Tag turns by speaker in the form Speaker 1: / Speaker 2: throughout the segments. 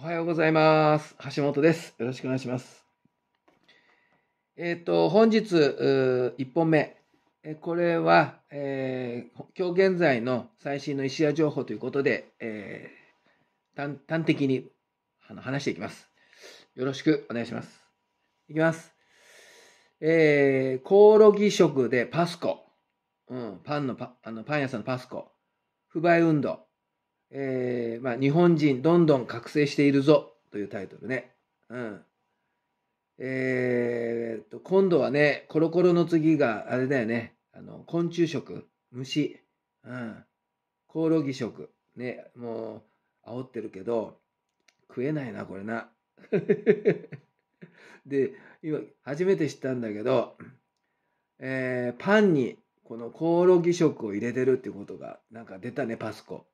Speaker 1: おはようございます。橋本です。よろしくお願いします。えっ、ー、と、本日、1本目。これは、えー、今日現在の最新の石屋情報ということで、えー、端的にあの話していきます。よろしくお願いします。いきます。えー、コオロギ食でパスコ。うん、パンのパ、あの、パン屋さんのパスコ。不買運動。えー、まあ、日本人どんどん覚醒しているぞというタイトルね。うん。えー、と、今度はね、コロコロの次が、あれだよね、あの、昆虫食、虫、うん、コオロギ食、ね、もう、煽ってるけど、食えないな、これな。で、今、初めて知ったんだけど、えー、パンに、このコオロギ食を入れてるってことが、なんか出たね、パスコ。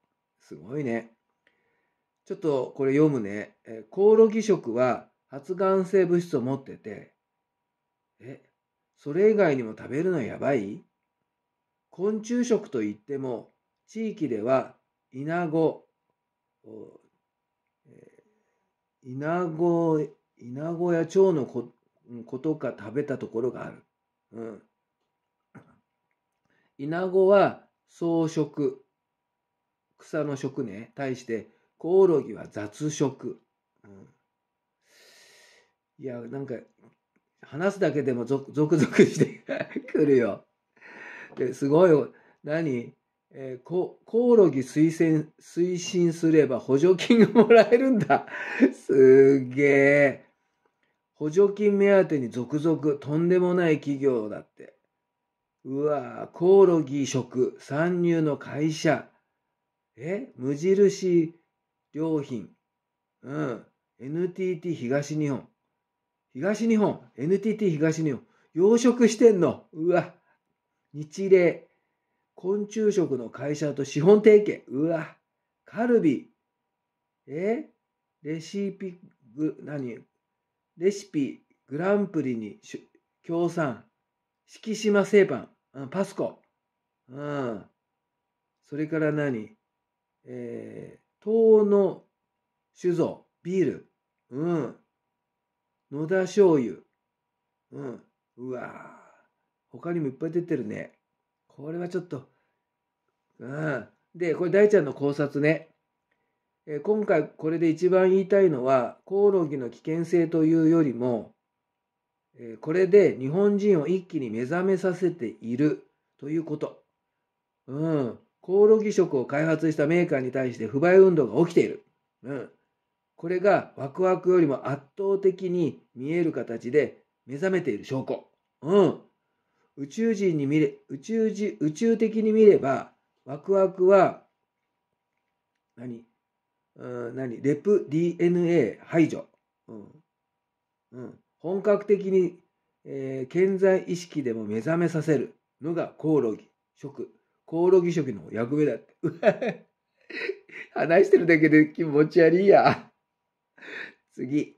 Speaker 1: すごいね。ちょっとこれ読むね。えコオロギ食は発がん性物質を持ってて、え、それ以外にも食べるのやばい昆虫食といっても、地域ではイナゴ、イナゴ、イナゴや蝶のこことか食べたところがある。うん。イナゴは草食。草の食ね対してコオロギは雑食、うん、いやなんか話すだけでもゾクゾクしてく るよですごい何えー、コオロギ推薦、推進すれば補助金がもらえるんだ。すげえ。補助金目当てに続々、とんでもない企業だって。うわぁ、コオロギ食、参入の会社。え無印良品。うん。NTT 東日本。東日本。NTT 東日本。養殖してんの。うわ。日例。昆虫食の会社と資本提携。うわ。カルビ。えレシピグ、何レシピグランプリに協賛。敷島製パン。うん、パスコ。うん。それから何えー、東の酒造、ビール、うん、野田醤油、うん、うわ他にもいっぱい出てるね。これはちょっと、うん。で、これ大ちゃんの考察ね。えー、今回これで一番言いたいのは、コオロギの危険性というよりも、えー、これで日本人を一気に目覚めさせているということ。うん。コオロギ食を開発したメーカーに対して不買運動が起きている。うん。これがワクワクよりも圧倒的に見える形で目覚めている証拠。うん。宇宙人に見れ、宇宙人、宇宙的に見れば、ワクワクは何、ん、何レプ DNA 排除。うん。うん。本格的に、えー、健在意識でも目覚めさせるのがコオロギ、食。コオロギ食の役目だって。話してるだけで気持ち悪いや。次。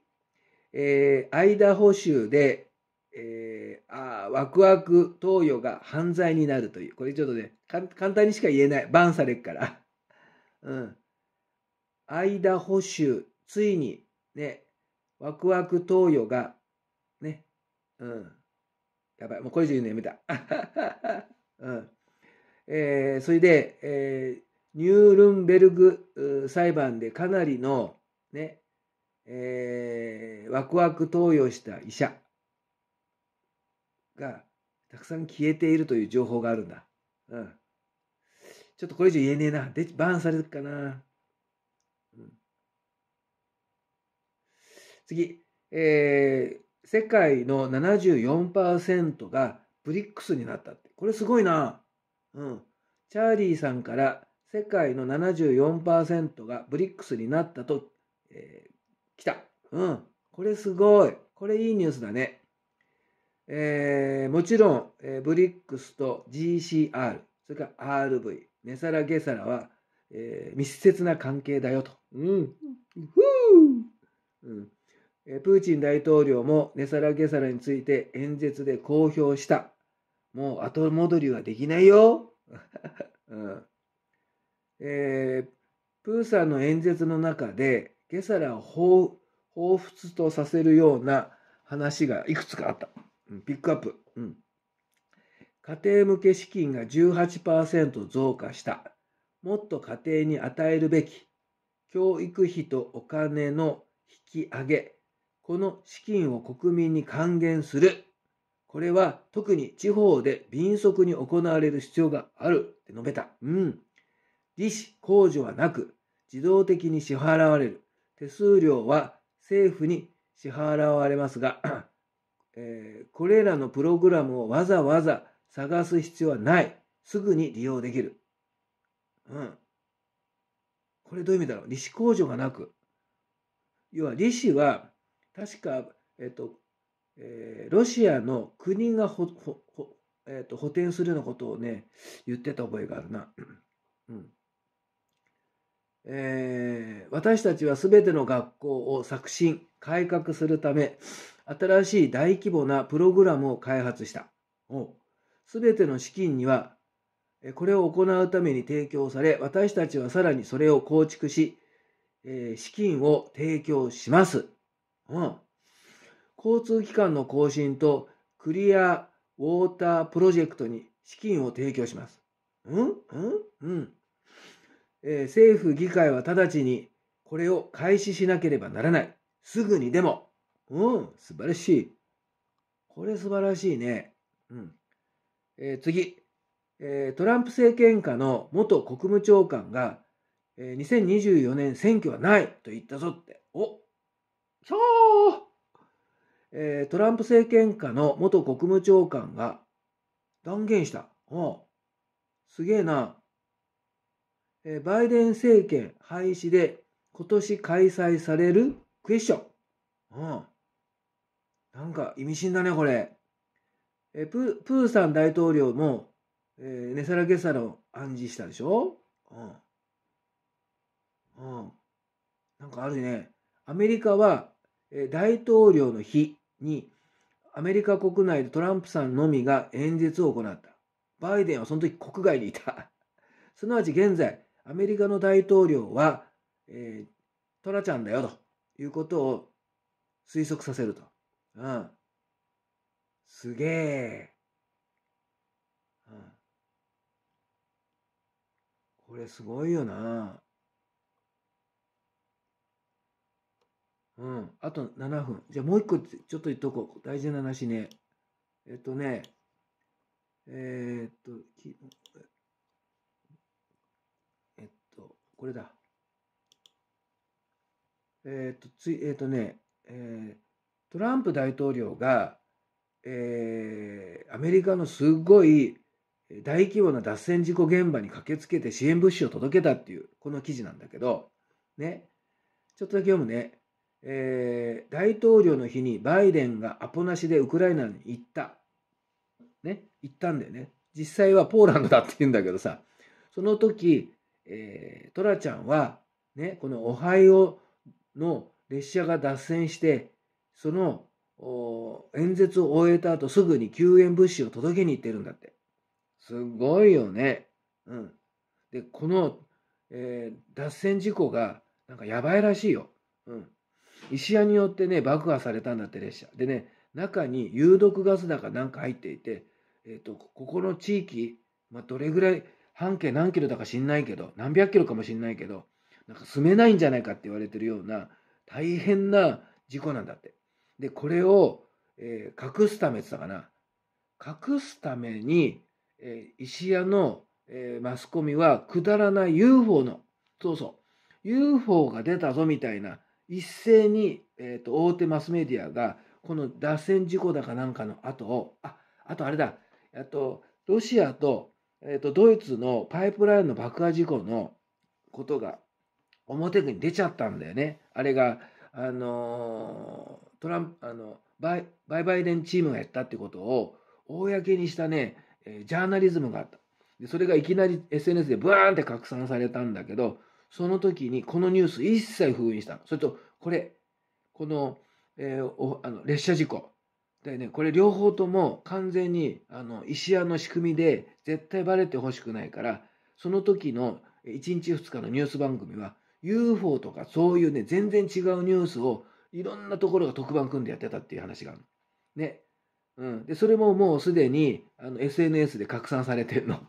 Speaker 1: えー、間補修で、えー、あワクワク投与が犯罪になるという。これちょっとね、簡単にしか言えない。バンされっから。うん。間補修、ついに、ね、ワクワク投与が、ね、うん。やばい、もうこれ以上言うのやめた。うん。えー、それで、えー、ニュールンベルグ裁判でかなりの、ね、えー、ワクワク投与した医者がたくさん消えているという情報があるんだ。うん。ちょっとこれ以上言えねえな。で、バーンされるかな。うん、次、えー、世界の74%がブリックスになったって。これすごいな。うん。チャーリーさんから世界の74%がブリックスになったと、えー、来た。うん。これすごい。これいいニュースだね。えー、もちろん、えー、ブリックスと GCR、それから RV、ネサラゲサラは、えー、密接な関係だよと。うん。うん、えー、プーチン大統領もネサラゲサラについて演説で公表した。もう後戻りはできないよ。うん、えー、プーさんの演説の中でゲサラを彷彿とさせるような話がいくつかあった、ピックアップ、うん、家庭向け資金が18%増加したもっと家庭に与えるべき教育費とお金の引き上げこの資金を国民に還元するこれは特に地方で敏速に行われる必要があるって述べた。うん。利子、控除はなく、自動的に支払われる。手数料は政府に支払われますが、えー、これらのプログラムをわざわざ探す必要はない。すぐに利用できる。うん。これどういう意味だろう利子控除がなく。要は利子は、確か、えっと、えー、ロシアの国がほほほ、えーと、補填するようなことをね、言ってた覚えがあるな。うんえー、私たちはすべての学校を作新改革するため、新しい大規模なプログラムを開発した。すべての資金には、これを行うために提供され、私たちはさらにそれを構築し、えー、資金を提供します。うん交通機関の更新とクリアウォータープロジェクトに資金を提供します。うんうんうん、えー、政府議会は直ちにこれを開始しなければならない。すぐにでも。うん、素晴らしい。これ素晴らしいね。うん。えー、次、えー、トランプ政権下の元国務長官が、えー、2024年選挙はないと言ったぞって。お、そうえー、トランプ政権下の元国務長官が断言した。あすげえな。えー、バイデン政権廃止で今年開催されるクエスチョン。あなんか意味深だね、これ。えー、プーさん大統領も、えー、ネサラゲサラを暗示したでしょうん。うん。なんかあるね。アメリカは、えー、大統領の日に、アメリカ国内でトランプさんのみが演説を行った。バイデンはその時国外にいた。すなわち現在、アメリカの大統領は、えー、トラちゃんだよということを推測させると。うん。すげえ。うん。これすごいよな。うん。あと7分。じゃあもう一個ちょっと言っとこう。大事な話ね。えっとね、えー、っと、えっと、これだ。えー、っと、つい、えー、っとね、えー、トランプ大統領が、えー、アメリカのすごい大規模な脱線事故現場に駆けつけて支援物資を届けたっていう、この記事なんだけど、ね、ちょっとだけ読むね。えー、大統領の日にバイデンがアポなしでウクライナに行った。ね、行ったんだよね。実際はポーランドだって言うんだけどさ、その時、えー、トラちゃんは、ね、このオハイオの列車が脱線して、その演説を終えた後すぐに救援物資を届けに行ってるんだって。すごいよね。うん。で、この、えー、脱線事故がなんかやばいらしいよ。うん。石屋によってね、爆破されたんだって列車。でね、中に有毒ガスだかなんか入っていて、えっ、ー、と、ここの地域、まあ、どれぐらい、半径何キロだか知んないけど、何百キロかもしんないけど、なんか住めないんじゃないかって言われてるような、大変な事故なんだって。で、これを、えー、隠すためって言ったかな。隠すために、えー、石屋の、えー、マスコミはくだらない UFO の、そうそう、UFO が出たぞみたいな一斉に、えーと、大手マスメディアがこの脱線事故だかなんかの後をああとあれだあとロシアと,、えーと、ドイツのパイプラインの爆破事故のことが表に出ちゃったんだよねあれが、あのトランプあのバイバイデンチームがやったってことを公にしたね、えジャーナリズムがあったでそれがいきなり SNS でブワーンって拡散されたんだけどその時にこのニュース一切封印したの。それと、これ、この、えー、あの列車事故。でね、これ両方とも完全にあの石屋の仕組みで絶対バレてほしくないから、その時の1日2日のニュース番組は UFO とかそういうね、全然違うニュースをいろんなところが特番組んでやってたっていう話があるの。ね。うん。で、それももうすでにあの SNS で拡散されてるの。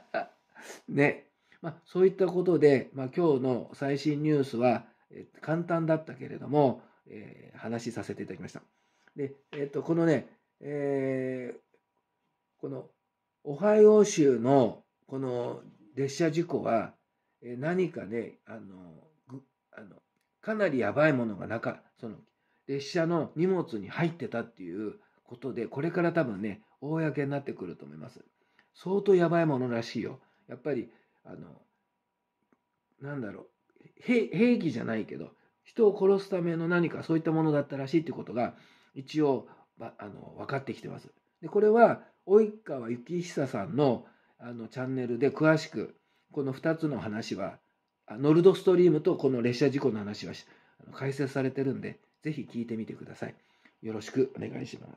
Speaker 1: ね。まあ、そういったことで、まあ、今日の最新ニュースは、え簡単だったけれども、えー、話しさせていただきました。で、えっ、ー、と、このね、えー、このオハイオ州のこの列車事故は、え何かね、あの、あのかなりやばいものがなか、その列車の荷物に入ってたっていうことで、これから多分ね、公になってくると思います。相当やばいものらしいよ。やっぱりあのなんだろう兵器じゃないけど人を殺すための何かそういったものだったらしいっていうことが一応あの分かってきてます。でこれは及川幸久さんのあのチャンネルで詳しくこの2つの話はノルドストリームとこの列車事故の話は解説されてるんで是非聞いてみてください。よろしくお願いします。